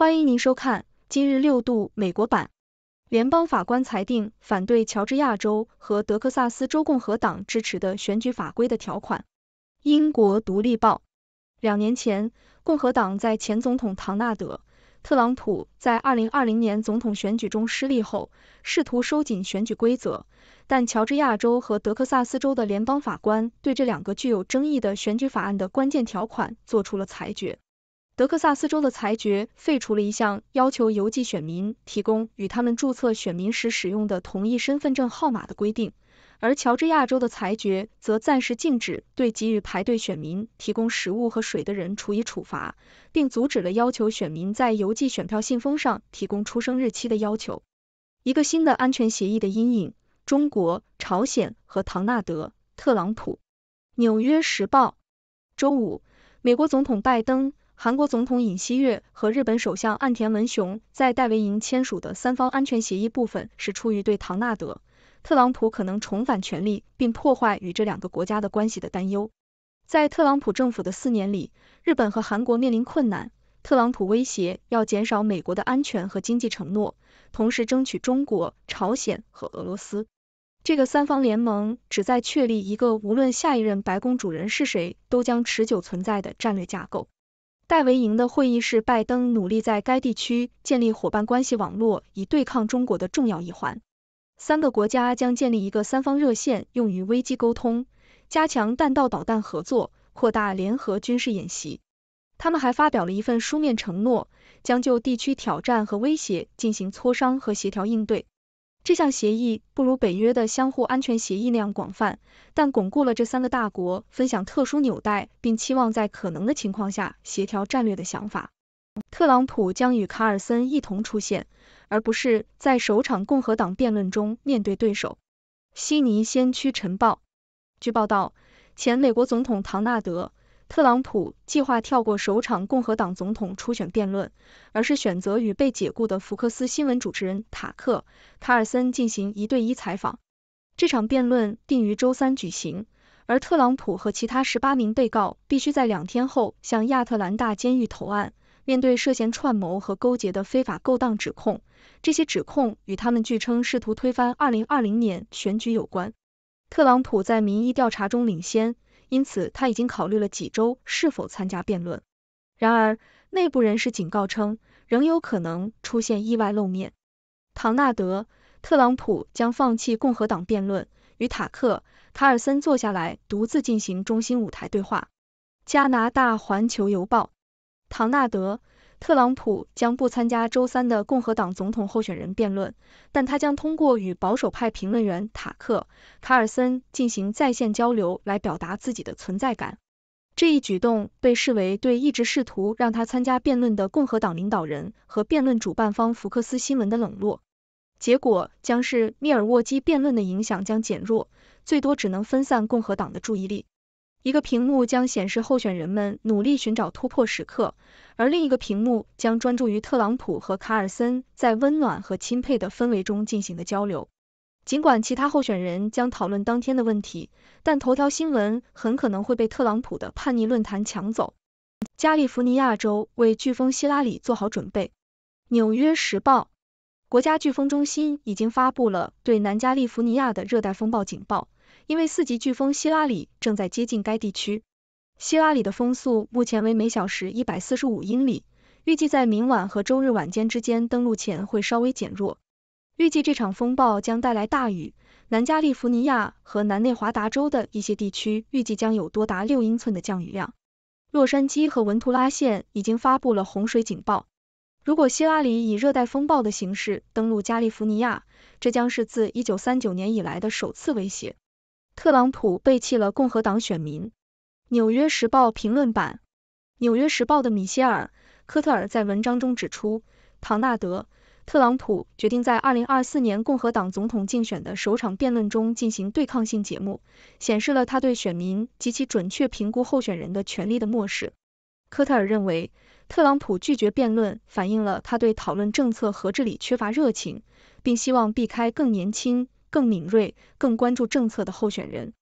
欢迎您收看今日六度美国版。联邦法官裁定反对乔治亚州和德克萨斯州共和党支持的选举法规的条款。英国独立报：两年前，共和党在前总统唐纳德·特朗普在二零二零年总统选举中失利后，试图收紧选举规则，但乔治亚州和德克萨斯州的联邦法官对这两个具有争议的选举法案的关键条款做出了裁决。德克萨斯州的裁决废除了一项要求邮寄选民提供与他们注册选民时使用的同一身份证号码的规定，而乔治亚州的裁决则暂时禁止对给予排队选民提供食物和水的人处以处罚，并阻止了要求选民在邮寄选票信封上提供出生日期的要求。一个新的安全协议的阴影：中国、朝鲜和唐纳德·特朗普。《纽约时报》周五，美国总统拜登。韩国总统尹锡悦和日本首相岸田文雄在戴维营签署的三方安全协议，部分是出于对唐纳德·特朗普可能重返权力并破坏与这两个国家的关系的担忧。在特朗普政府的四年里，日本和韩国面临困难。特朗普威胁要减少美国的安全和经济承诺，同时争取中国、朝鲜和俄罗斯。这个三方联盟旨在确立一个无论下一任白宫主人是谁，都将持久存在的战略架构。戴维营的会议是拜登努力在该地区建立伙伴关系网络以对抗中国的重要一环。三个国家将建立一个三方热线用于危机沟通，加强弹道导弹合作，扩大联合军事演习。他们还发表了一份书面承诺，将就地区挑战和威胁进行磋商和协调应对。这项协议不如北约的相互安全协议那样广泛，但巩固了这三个大国分享特殊纽带，并期望在可能的情况下协调战略的想法。特朗普将与卡尔森一同出现，而不是在首场共和党辩论中面对对手。悉尼先驱晨报据报道，前美国总统唐纳德。特朗普计划跳过首场共和党总统初选辩论，而是选择与被解雇的福克斯新闻主持人塔克·卡尔森进行一对一采访。这场辩论定于周三举行，而特朗普和其他十八名被告必须在两天后向亚特兰大监狱投案，面对涉嫌串谋和勾结的非法勾当指控。这些指控与他们据称试图推翻2020年选举有关。特朗普在民意调查中领先。因此，他已经考虑了几周是否参加辩论。然而，内部人士警告称，仍有可能出现意外露面。唐纳德·特朗普将放弃共和党辩论，与塔克·卡尔森坐下来独自进行中心舞台对话。加拿大《环球邮报》，唐纳德。特朗普将不参加周三的共和党总统候选人辩论，但他将通过与保守派评论员塔克、卡尔森进行在线交流来表达自己的存在感。这一举动被视为对一直试图让他参加辩论的共和党领导人和辩论主办方福克斯新闻的冷落。结果将是密尔沃基辩论的影响将减弱，最多只能分散共和党的注意力。一个屏幕将显示候选人们努力寻找突破时刻，而另一个屏幕将专注于特朗普和卡尔森在温暖和钦佩的氛围中进行的交流。尽管其他候选人将讨论当天的问题，但头条新闻很可能会被特朗普的叛逆论坛抢走。加利福尼亚州为飓风希拉里做好准备。纽约时报，国家飓风中心已经发布了对南加利福尼亚的热带风暴警报。因为四级飓风希拉里正在接近该地区，希拉里的风速目前为每小时一百四十五英里，预计在明晚和周日晚间之间登陆前会稍微减弱。预计这场风暴将带来大雨，南加利福尼亚和南内华达州的一些地区预计将有多达六英寸的降雨量。洛杉矶和文图拉县已经发布了洪水警报。如果希拉里以热带风暴的形式登陆加利福尼亚，这将是自1939年以来的首次威胁。特朗普背弃了共和党选民，《纽约时报》评论版，《纽约时报》的米歇尔·科特尔在文章中指出，唐纳德·特朗普决定在二零二四年共和党总统竞选的首场辩论中进行对抗性节目，显示了他对选民及其准确评估候选人的权利的漠视。科特尔认为，特朗普拒绝辩论反映了他对讨论政策和治理缺乏热情，并希望避开更年轻。更敏锐、更关注政策的候选人，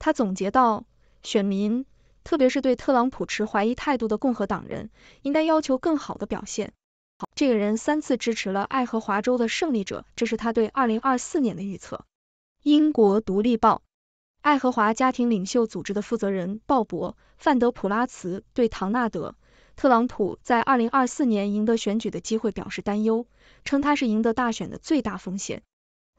他总结道：“选民，特别是对特朗普持怀疑态度的共和党人，应该要求更好的表现。”这个人三次支持了爱荷华州的胜利者，这是他对二零二四年的预测。英国《独立报》爱荷华家庭领袖组织的负责人鲍勃·范德普拉茨对唐纳德·特朗普在二零二四年赢得选举的机会表示担忧，称他是赢得大选的最大风险。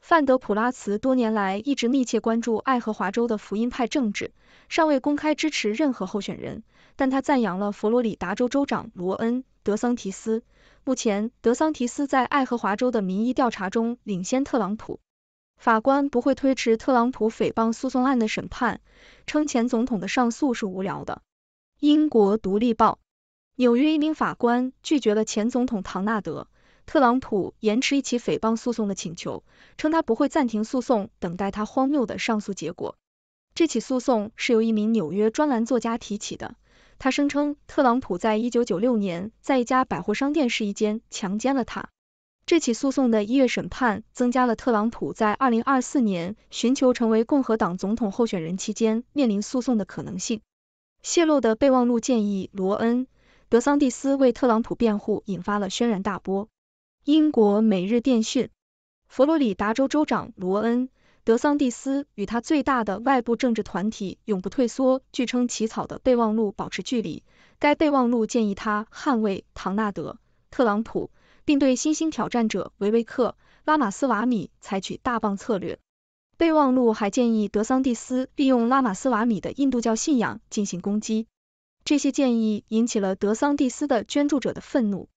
范德普拉茨多年来一直密切关注爱荷华州的福音派政治，尚未公开支持任何候选人，但他赞扬了佛罗里达州州长罗恩·德桑提斯。目前，德桑提斯在爱荷华州的民意调查中领先特朗普。法官不会推迟特朗普诽谤诉讼案的审判，称前总统的上诉是无聊的。英国《独立报》：纽约一名法官拒绝了前总统唐纳德。特朗普延迟一起诽谤诉讼的请求，称他不会暂停诉讼，等待他荒谬的上诉结果。这起诉讼是由一名纽约专栏作家提起的，他声称特朗普在一九九六年在一家百货商店试衣间强奸了他。这起诉讼的一月审判增加了特朗普在二零二四年寻求成为共和党总统候选人期间面临诉讼的可能性。泄露的备忘录建议罗恩·德桑蒂斯为特朗普辩护，引发了轩然大波。英国每日电讯：佛罗里达州州长罗恩·德桑蒂斯与他最大的外部政治团体“永不退缩”据称起草的备忘录保持距离。该备忘录建议他捍卫唐纳德·特朗普，并对新兴挑战者维维克·拉马斯瓦米采取大棒策略。备忘录还建议德桑蒂斯利用拉马斯瓦米的印度教信仰进行攻击。这些建议引起了德桑蒂斯的捐助者的愤怒。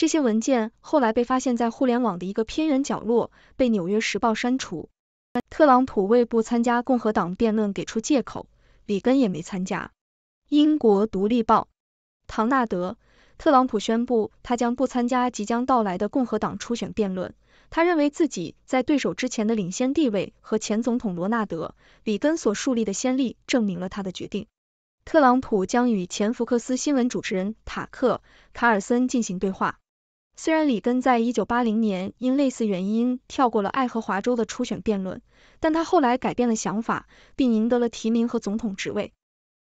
这些文件后来被发现在互联网的一个偏远角落，被《纽约时报》删除。特朗普为不参加共和党辩论给出借口，里根也没参加。英国《独立报》：唐纳德·特朗普宣布他将不参加即将到来的共和党初选辩论。他认为自己在对手之前的领先地位和前总统罗纳德·里根所树立的先例证明了他的决定。特朗普将与前福克斯新闻主持人塔克·卡尔森进行对话。虽然里根在1980年因类似原因跳过了爱荷华州的初选辩论，但他后来改变了想法，并赢得了提名和总统职位。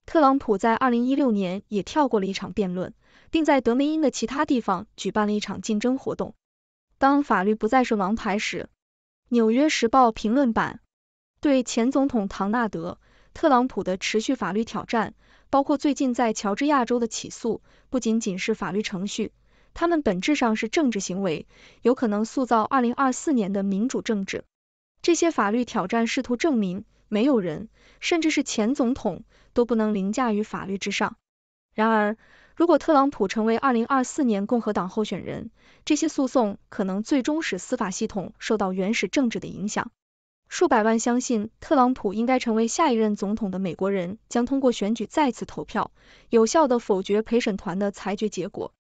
特朗普在2016年也跳过了一场辩论，并在德梅因的其他地方举办了一场竞争活动。当法律不再是王牌时，《纽约时报》评论版对前总统唐纳德·特朗普的持续法律挑战，包括最近在乔治亚州的起诉，不仅仅是法律程序。他们本质上是政治行为，有可能塑造二零二四年的民主政治。这些法律挑战试图证明，没有人，甚至是前总统，都不能凌驾于法律之上。然而，如果特朗普成为二零二四年共和党候选人，这些诉讼可能最终使司法系统受到原始政治的影响。数百万相信特朗普应该成为下一任总统的美国人将通过选举再次投票，有效的否决陪审团的裁决结果。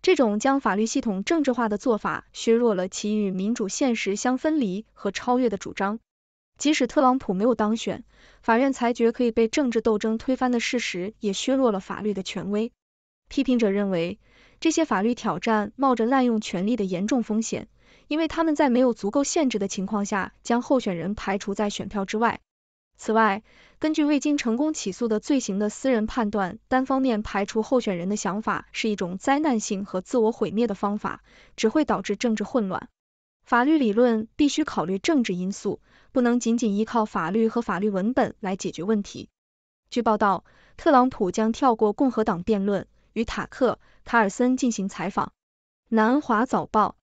这种将法律系统政治化的做法削弱了其与民主现实相分离和超越的主张。即使特朗普没有当选，法院裁决可以被政治斗争推翻的事实也削弱了法律的权威。批评者认为，这些法律挑战冒着滥用权力的严重风险，因为他们在没有足够限制的情况下将候选人排除在选票之外。此外，根据未经成功起诉的罪行的私人判断，单方面排除候选人的想法是一种灾难性和自我毁灭的方法，只会导致政治混乱。法律理论必须考虑政治因素，不能仅仅依靠法律和法律文本来解决问题。据报道，特朗普将跳过共和党辩论，与塔克、卡尔森进行采访。南华早报。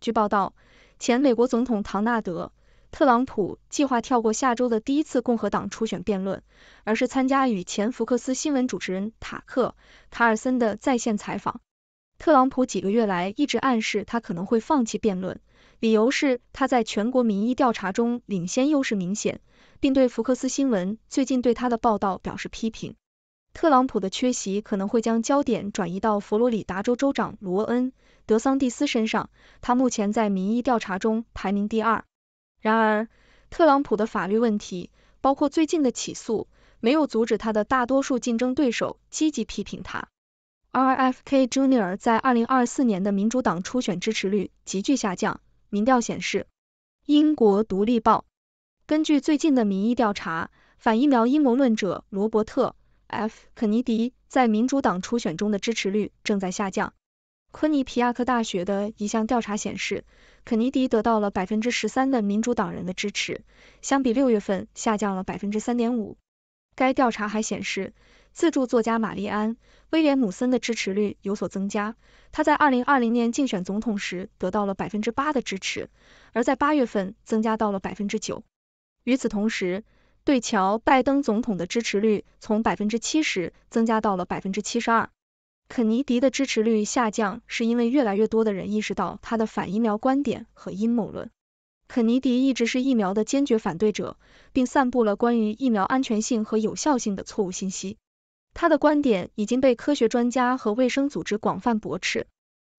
据报道，前美国总统唐纳德。特朗普计划跳过下周的第一次共和党初选辩论，而是参加与前福克斯新闻主持人塔克·卡尔森的在线采访。特朗普几个月来一直暗示他可能会放弃辩论，理由是他在全国民意调查中领先优势明显，并对福克斯新闻最近对他的报道表示批评。特朗普的缺席可能会将焦点转移到佛罗里达州州长罗恩·德桑蒂斯身上，他目前在民意调查中排名第二。然而，特朗普的法律问题，包括最近的起诉，没有阻止他的大多数竞争对手积极批评他。R.F.K. Jr. 在二零二四年的民主党初选支持率急剧下降。民调显示，《英国独立报》根据最近的民意调查，反疫苗阴谋论者罗伯特 ·F. 肯尼迪在民主党初选中的支持率正在下降。昆尼皮亚克大学的一项调查显示，肯尼迪得到了百分之十三的民主党人的支持，相比六月份下降了百分之三点五。该调查还显示，自助作家玛丽安·威廉姆森的支持率有所增加，他在二零二零年竞选总统时得到了百分之八的支持，而在八月份增加到了百分之九。与此同时，对乔·拜登总统的支持率从百分之七十增加到了百分之七十二。肯尼迪的支持率下降是因为越来越多的人意识到他的反疫苗观点和阴谋论。肯尼迪一直是疫苗的坚决反对者，并散布了关于疫苗安全性和有效性的错误信息。他的观点已经被科学专家和卫生组织广泛驳斥。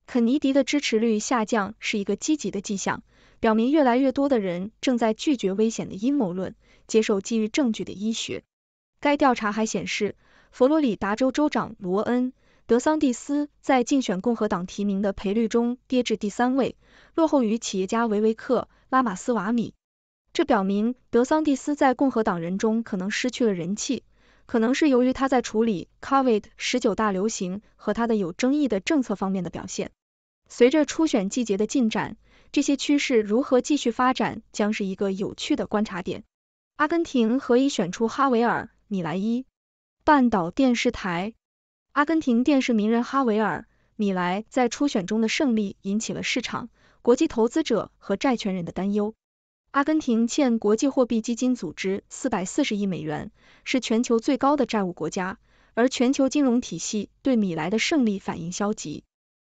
肯尼迪的支持率下降是一个积极的迹象，表明越来越多的人正在拒绝危险的阴谋论，接受基于证据的医学。该调查还显示，佛罗里达州州长罗恩。德桑蒂斯在竞选共和党提名的赔率中跌至第三位，落后于企业家维维克拉马斯瓦米。这表明德桑蒂斯在共和党人中可能失去了人气，可能是由于他在处理 COVID 十九大流行和他的有争议的政策方面的表现。随着初选季节的进展，这些趋势如何继续发展将是一个有趣的观察点。阿根廷何以选出哈维尔·米莱伊？半岛电视台。阿根廷电视名人哈维尔·米莱在初选中的胜利引起了市场、国际投资者和债权人的担忧。阿根廷欠国际货币基金组织四百四十亿美元，是全球最高的债务国家，而全球金融体系对米莱的胜利反应消极。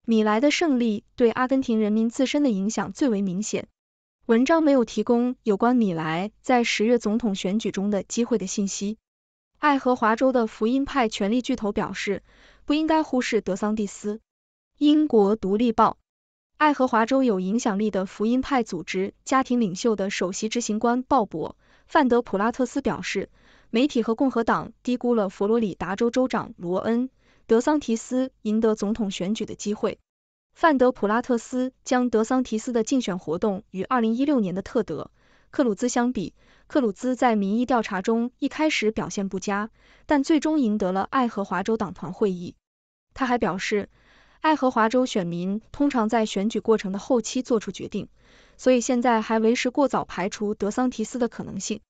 米莱的胜利对阿根廷人民自身的影响最为明显。文章没有提供有关米莱在十月总统选举中的机会的信息。爱荷华州的福音派权力巨头表示，不应该忽视德桑蒂斯。英国《独立报》：爱荷华州有影响力的福音派组织家庭领袖的首席执行官鲍勃·范德普拉特斯表示，媒体和共和党低估了佛罗里达州州长罗恩·德桑提斯赢得总统选举的机会。范德普拉特斯将德桑提斯的竞选活动与二零一六年的特德。克鲁兹相比，克鲁兹在民意调查中一开始表现不佳，但最终赢得了爱荷华州党团会议。他还表示，爱荷华州选民通常在选举过程的后期做出决定，所以现在还为时过早排除德桑提斯的可能性。